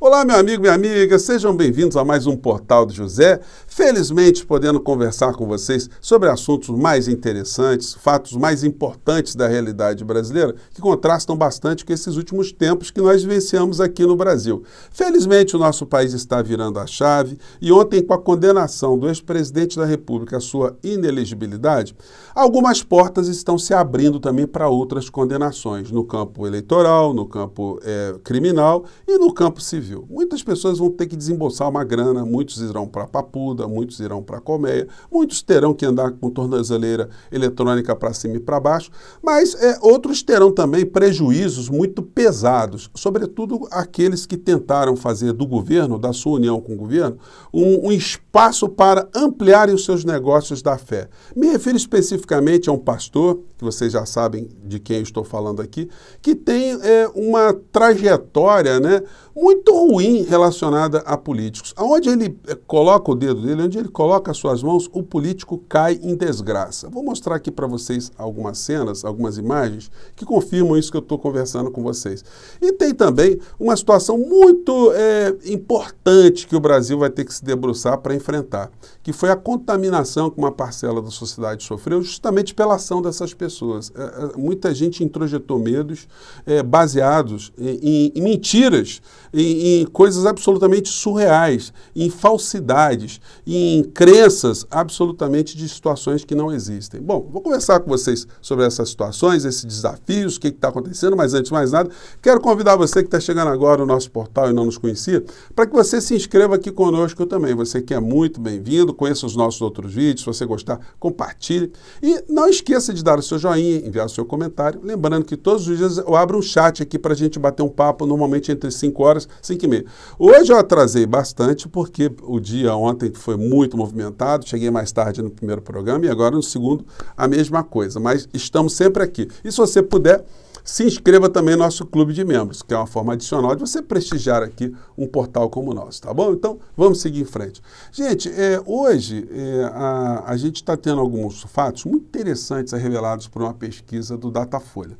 Olá, meu amigo, minha amiga, sejam bem-vindos a mais um Portal do José. Felizmente, podendo conversar com vocês sobre assuntos mais interessantes, fatos mais importantes da realidade brasileira, que contrastam bastante com esses últimos tempos que nós vivenciamos aqui no Brasil. Felizmente, o nosso país está virando a chave e ontem, com a condenação do ex-presidente da República à sua inelegibilidade, algumas portas estão se abrindo também para outras condenações no campo eleitoral, no campo é, criminal e no campo civil nível, muitas pessoas vão ter que desembolsar uma grana, muitos irão para Papuda, muitos irão para Colmeia, muitos terão que andar com tornozeleira eletrônica para cima e para baixo, mas é, outros terão também prejuízos muito pesados, sobretudo aqueles que tentaram fazer do governo, da sua união com o governo, um, um espaço para ampliarem os seus negócios da fé. Me refiro especificamente a um pastor, que vocês já sabem de quem eu estou falando aqui, que tem é, uma trajetória né, muito ruim relacionada a políticos. Aonde ele eh, coloca o dedo dele, onde ele coloca as suas mãos, o político cai em desgraça. Vou mostrar aqui para vocês algumas cenas, algumas imagens que confirmam isso que eu estou conversando com vocês. E tem também uma situação muito é, importante que o Brasil vai ter que se debruçar para enfrentar, que foi a contaminação que uma parcela da sociedade sofreu justamente pela ação dessas pessoas. É, muita gente introjetou medos é, baseados em, em, em mentiras, em, em coisas absolutamente surreais, em falsidades, em crenças absolutamente de situações que não existem. Bom, vou conversar com vocês sobre essas situações, esses desafios, o que está acontecendo, mas antes de mais nada, quero convidar você que está chegando agora no nosso portal e não nos conhecia, para que você se inscreva aqui conosco também. Você que é muito bem-vindo, conheça os nossos outros vídeos, se você gostar, compartilhe. E não esqueça de dar o seu joinha, enviar o seu comentário. Lembrando que todos os dias eu abro um chat aqui para a gente bater um papo, normalmente entre 5 horas, 5 5 e meia. Hoje eu atrasei bastante porque o dia ontem foi muito movimentado, cheguei mais tarde no primeiro programa e agora no segundo a mesma coisa, mas estamos sempre aqui. E se você puder, se inscreva também no nosso clube de membros, que é uma forma adicional de você prestigiar aqui um portal como o nosso, tá bom? Então, vamos seguir em frente. Gente, é, hoje é, a, a gente está tendo alguns fatos muito interessantes revelados por uma pesquisa do Datafolha.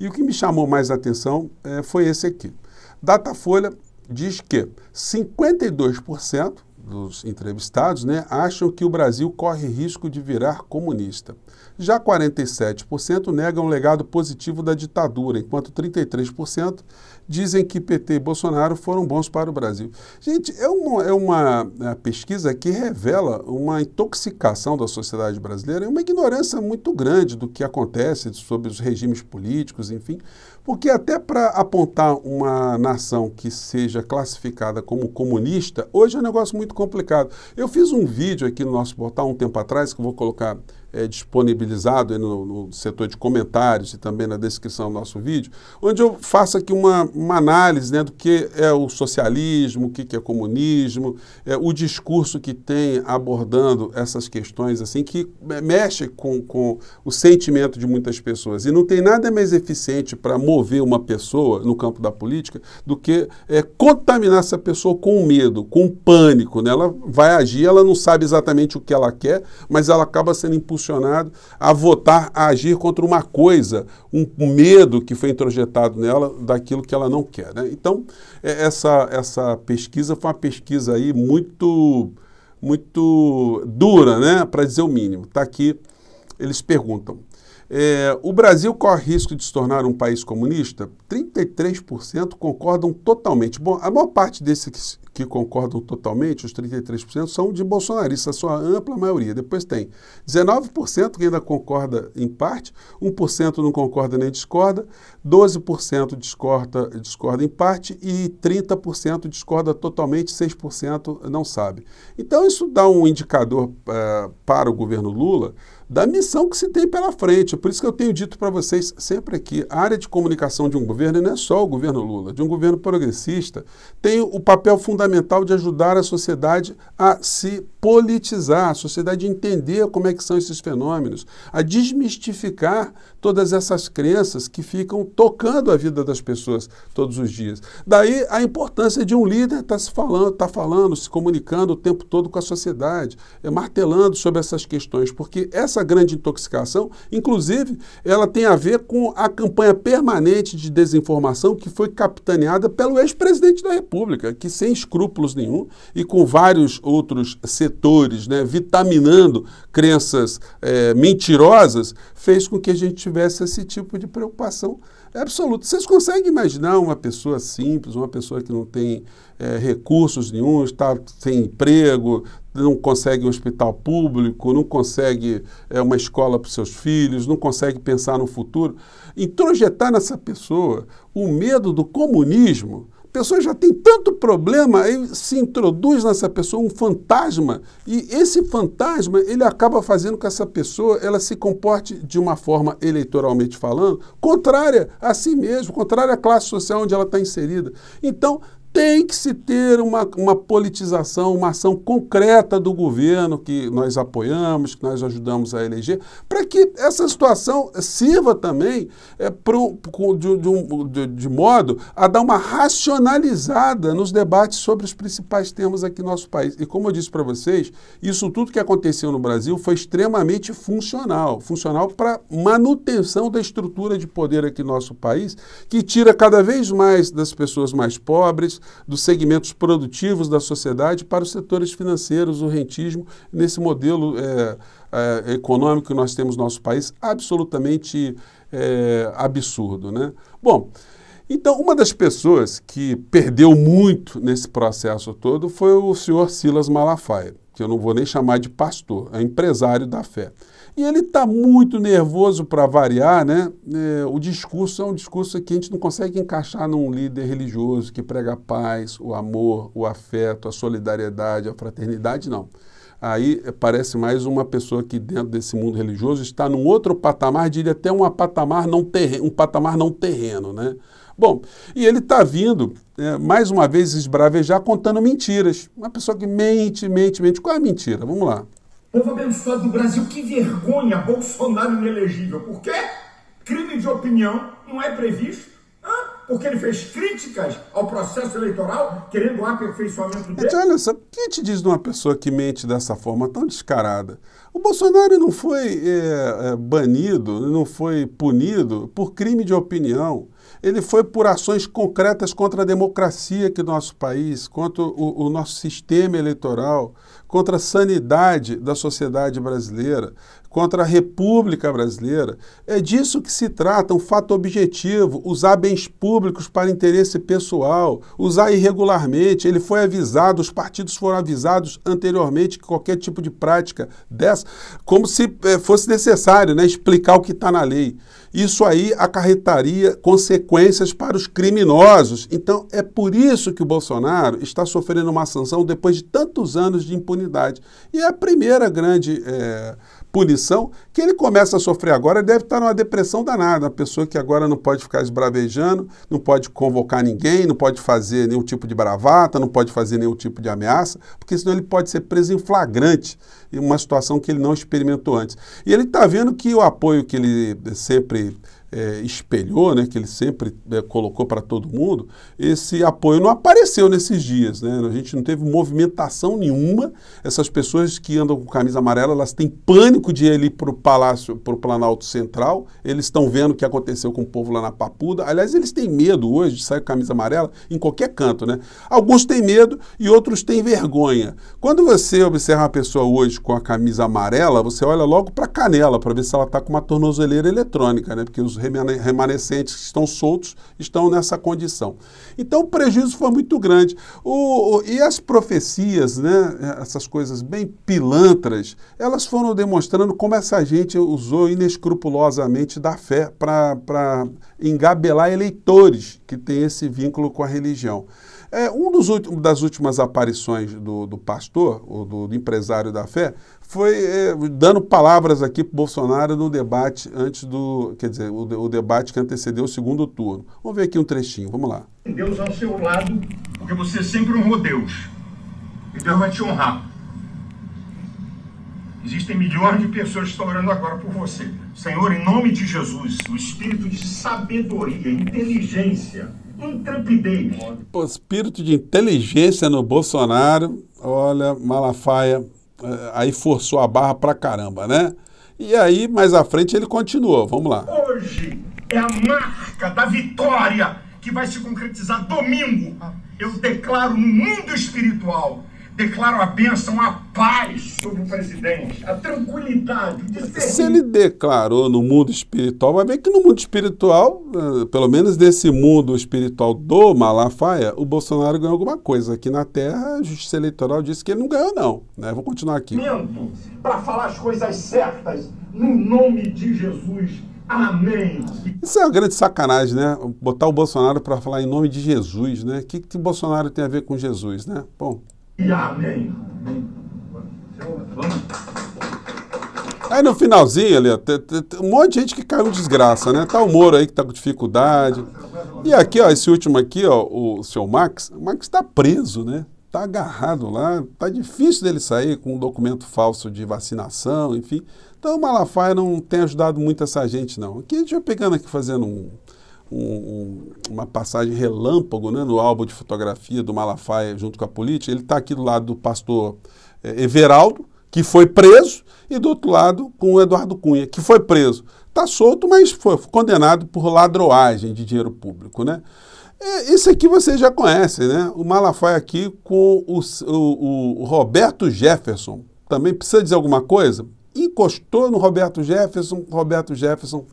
E o que me chamou mais a atenção é, foi esse aqui. Datafolha diz que 52% dos entrevistados né, acham que o Brasil corre risco de virar comunista. Já 47% negam o legado positivo da ditadura, enquanto 33% dizem que PT e Bolsonaro foram bons para o Brasil. Gente, é uma, é uma é, pesquisa que revela uma intoxicação da sociedade brasileira e uma ignorância muito grande do que acontece sobre os regimes políticos, enfim, porque até para apontar uma nação que seja classificada como comunista, hoje é um negócio muito complicado. Eu fiz um vídeo aqui no nosso portal um tempo atrás, que eu vou colocar é, disponibilizado no, no, setor de comentários e também na descrição do nosso vídeo, onde eu faço aqui uma, uma análise né, do que é o socialismo, o que, que é comunismo, é, o discurso que tem abordando essas questões assim que mexe com, com o sentimento de muitas pessoas. E não tem nada mais eficiente para mover uma pessoa no campo da política do que é, contaminar essa pessoa com medo, com pânico. Né? Ela vai agir, ela não sabe exatamente o que ela quer, mas ela acaba sendo impulsionada impulsionado a votar, a agir contra uma coisa, um medo que foi introjetado nela daquilo que ela não quer. Né? Então, é, essa, essa pesquisa foi uma pesquisa aí muito, muito dura, né? para dizer o mínimo. Está aqui, eles perguntam. É, o Brasil corre risco de se tornar um país comunista? 33% concordam totalmente. Bom, a maior parte desses que, que concordam totalmente, os 33%, são de bolsonaristas, a sua ampla maioria. Depois tem 19% que ainda concorda em parte, 1% não concorda nem discorda, 12% discorda, discorda em parte e 30% discorda totalmente, 6% não sabe. Então, isso dá um indicador uh, para o governo Lula da missão que se tem pela frente. Por isso que eu tenho dito para vocês sempre aqui, a área de comunicação de um governo, e não é só o governo Lula, de um governo progressista, tem o papel fundamental de ajudar a sociedade a se politizar, a sociedade a entender como é que são esses fenômenos, a desmistificar todas essas crenças que ficam tocando a vida das pessoas todos os dias. Daí a importância de um líder estar tá se falando, estar tá falando, se comunicando o tempo todo com a sociedade, é, martelando sobre essas questões, porque essa grande intoxicação, inclusive, ela tem a ver com a campanha permanente de desinformação que foi capitaneada pelo ex-presidente da República, que sem escrúpulos nenhum e com vários outros setores, né, vitaminando crenças é, mentirosas, fez com que a gente tivesse esse tipo de preocupação absoluta. Vocês conseguem imaginar uma pessoa simples, uma pessoa que não tem é, recursos nenhum, está sem emprego, não consegue um hospital público, não consegue é, uma escola para os seus filhos, não consegue pensar no futuro? Introjetar tá nessa pessoa o medo do comunismo pessoa já tem tanto problema, aí se introduz nessa pessoa um fantasma, e esse fantasma ele acaba fazendo com que essa pessoa ela se comporte de uma forma eleitoralmente falando, contrária a si mesmo, contrária à classe social onde ela está inserida. Então, tem que se ter uma, uma politização, uma ação concreta do governo que nós apoiamos, que nós ajudamos a eleger, para que essa situação sirva também é, pro, de, de, de, modo a dar uma racionalizada nos debates sobre os principais temas aqui no nosso país. E como eu disse para vocês, isso tudo que aconteceu no Brasil foi extremamente funcional funcional para manutenção da estrutura de poder aqui no nosso país, que tira cada vez mais das pessoas mais pobres, dos segmentos produtivos da sociedade para os setores financeiros, o rentismo, nesse modelo é, é, econômico que nós temos no nosso país, absolutamente é, absurdo. Né? Bom, então, uma das pessoas que perdeu muito nesse processo todo foi o senhor Silas Malafaia que eu não vou nem chamar de pastor, é empresário da fé. E ele está muito nervoso para variar, né? É, o discurso é um discurso que a gente não consegue encaixar num líder religioso que prega a paz, o amor, o afeto, a solidariedade, a fraternidade, não aí parece mais uma pessoa que dentro desse mundo religioso está num outro patamar, diria até um patamar não terreno, um patamar não terreno, né? Bom, e ele está vindo, é, mais uma vez, esbravejar contando mentiras. Uma pessoa que mente, mente, mente. Qual é a mentira? Vamos lá. Povo abençoado do Brasil, que vergonha, Bolsonaro inelegível. Por quê? Crime de opinião não é previsto porque ele fez críticas ao processo eleitoral, querendo o aperfeiçoamento dele. Mas olha só, o que te diz de uma pessoa que mente dessa forma tão descarada? O Bolsonaro não foi é, é, banido, não foi punido por crime de opinião ele foi por ações concretas contra a democracia que nosso país, contra o, o, nosso sistema eleitoral, contra a sanidade da sociedade brasileira, contra a república brasileira. É disso que se trata, um fato objetivo, usar bens públicos para interesse pessoal, usar irregularmente. Ele foi avisado, os partidos foram avisados anteriormente que qualquer tipo de prática dessa, como se eh, fosse necessário né, explicar o que está na lei isso aí acarretaria consequências para os criminosos. Então é por isso que o Bolsonaro está sofrendo uma sanção depois de tantos anos de impunidade. E é a primeira grande é, punição, que ele começa a sofrer agora, deve estar numa depressão danada, uma pessoa que agora não pode ficar esbravejando, não pode convocar ninguém, não pode fazer nenhum tipo de bravata, não pode fazer nenhum tipo de ameaça, porque senão ele pode ser preso em flagrante, em uma situação que ele não experimentou antes. E ele está vendo que o apoio que ele sempre é, espelhou, né, que ele sempre é, colocou para todo mundo, esse apoio não apareceu nesses dias. Né? A gente não teve movimentação nenhuma. Essas pessoas que andam com camisa amarela, elas têm pânico de ir para o Palácio, para o Planalto Central. Eles estão vendo o que aconteceu com o povo lá na Papuda. Aliás, eles têm medo hoje de sair com camisa amarela em qualquer canto. Né? Alguns têm medo e outros têm vergonha. Quando você observa uma pessoa hoje com a camisa amarela, você olha logo para a canela, para ver se ela está com uma tornozeleira eletrônica, né? porque os remanescentes que estão soltos estão nessa condição. Então o prejuízo foi muito grande. O, o, e as profecias, né, essas coisas bem pilantras, elas foram demonstrando como essa gente usou inescrupulosamente da fé para engabelar eleitores que têm esse vínculo com a religião. É, um dos das últimas aparições do, do pastor, ou do, do, empresário da fé, foi é, dando palavras aqui para Bolsonaro no debate antes do. Quer dizer, o, o, debate que antecedeu o segundo turno. Vamos ver aqui um trechinho, vamos lá. Deus ao seu lado, porque você é sempre honrou Deus. E Deus vai te honrar. Existem milhões de pessoas que estão orando agora por você. Senhor, em nome de Jesus, o espírito de sabedoria, inteligência intrepidez. O espírito de inteligência no Bolsonaro, olha, Malafaia eh, aí forçou a barra pra caramba, né? E aí, mais à frente, ele continuou. Vamos lá. Hoje é a marca da vitória que vai se concretizar domingo. Eu declaro no mundo espiritual declaro a bênção, a paz sobre o presidente, a tranquilidade. Se ele declarou no mundo espiritual, vai ver que no mundo espiritual, eh, pelo menos desse mundo espiritual do Malafaia, o Bolsonaro ganhou alguma coisa. Aqui na Terra, a Justiça Eleitoral disse que ele não ganhou, não. Né? Vou continuar aqui. Para falar as coisas certas, no nome de Jesus. Amém. Isso é uma grande sacanagem, né? Botar o Bolsonaro para falar em nome de Jesus, né? O que, que o Bolsonaro tem a ver com Jesus, né? Bom, e amém. Aí no finalzinho ali, ó, tem, tem um monte de gente que caiu em desgraça, né? Tá o Moro aí que tá com dificuldade. E aqui, ó, esse último aqui, ó, o seu Max, o Max tá preso, né? Tá agarrado lá, tá difícil dele sair com um documento falso de vacinação, enfim. Então o Malafaia não tem ajudado muito essa gente, não. Aqui a gente vai pegando aqui, fazendo um um, uma passagem relâmpago né, no álbum de fotografia do Malafaia junto com a política. Ele está aqui do lado do pastor é, Everaldo, que foi preso, e do outro lado com o Eduardo Cunha, que foi preso. Está solto, mas foi condenado por ladroagem de dinheiro público. Né? isso é, aqui vocês já conhecem, né? O Malafaia aqui com o, o, o Roberto Jefferson. Também precisa dizer alguma coisa? Encostou no Roberto Jefferson, Roberto Jefferson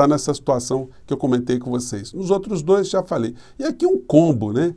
está nessa situação que eu comentei com vocês. Nos outros dois já falei. E aqui um combo, né?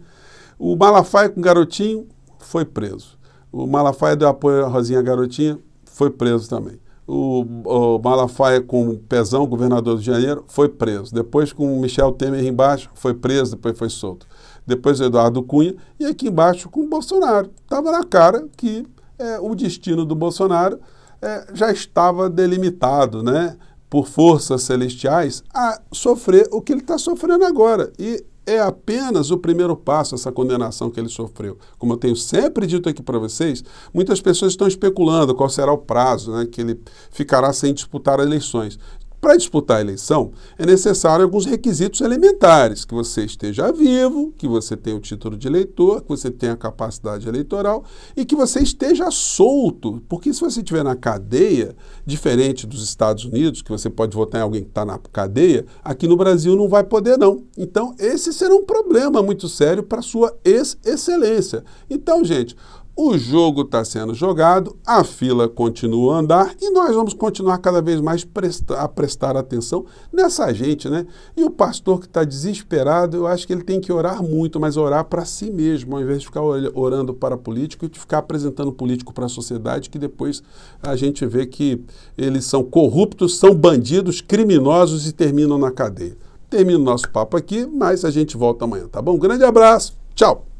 O Malafaia com o Garotinho foi preso. O Malafaia deu apoio à Rosinha Garotinha, foi preso também. O, o Malafaia com o Pezão, governador do Rio Janeiro, foi preso. Depois com o Michel Temer embaixo, foi preso, depois foi solto. Depois o Eduardo Cunha e aqui embaixo com o Bolsonaro. Estava na cara que é, o destino do Bolsonaro é, já estava delimitado, né? por forças celestiais a sofrer o que ele está sofrendo agora. E é apenas o primeiro passo essa condenação que ele sofreu. Como eu tenho sempre dito aqui para vocês, muitas pessoas estão especulando qual será o prazo, né, que ele ficará sem disputar eleições. Para disputar a eleição, é necessário alguns requisitos elementares: que você esteja vivo, que você tenha o título de eleitor, que você tenha a capacidade eleitoral e que você esteja solto. Porque se você estiver na cadeia, diferente dos Estados Unidos, que você pode votar em alguém que está na cadeia, aqui no Brasil não vai poder, não. Então, esse será um problema muito sério para sua ex-excelência. Então, gente, o jogo está sendo jogado, a fila continua a andar e nós vamos continuar cada vez mais presta a prestar atenção nessa gente, né? E o pastor que está desesperado, eu acho que ele tem que orar muito, mas orar para si mesmo, ao invés de ficar orando para político e de ficar apresentando político para a sociedade, que depois a gente vê que eles são corruptos, são bandidos, criminosos e terminam na cadeia. Termino nosso papo aqui, mas a gente volta amanhã, tá bom? grande abraço, tchau!